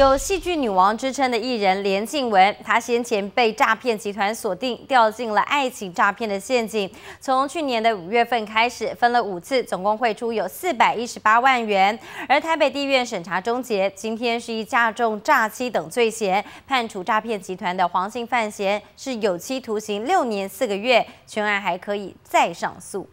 有戏剧女王之称的艺人连静雯，她先前被诈骗集团锁定，掉进了爱情诈骗的陷阱。从去年的五月份开始，分了五次，总共汇出有四百一十八万元。而台北地院审查终结，今天是以加重诈欺等罪嫌，判处诈骗集团的黄姓犯嫌是有期徒刑六年四个月，全案还可以再上诉。